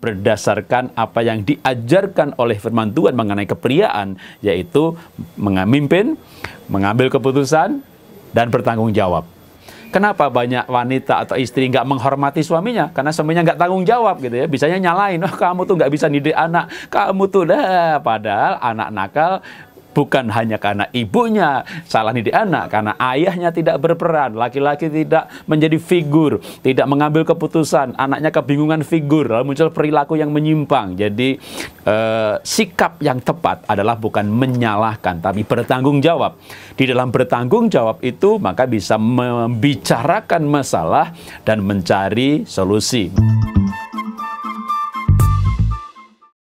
berdasarkan apa yang diajarkan oleh firman Tuhan mengenai kepriaan, yaitu memimpin, mengambil keputusan, dan bertanggung jawab. Kenapa banyak wanita atau istri nggak menghormati suaminya? Karena suaminya nggak tanggung jawab gitu ya. Bisanya nyalain, oh kamu tuh nggak bisa didik anak, kamu tuh dah. Padahal anak nakal bukan hanya karena ibunya salah di anak, karena ayahnya tidak berperan, laki-laki tidak menjadi figur, tidak mengambil keputusan, anaknya kebingungan figur, lalu muncul perilaku yang menyimpang. Jadi eh, sikap yang tepat adalah bukan menyalahkan, tapi bertanggung jawab. Di dalam bertanggung jawab itu maka bisa membicarakan masalah dan mencari solusi.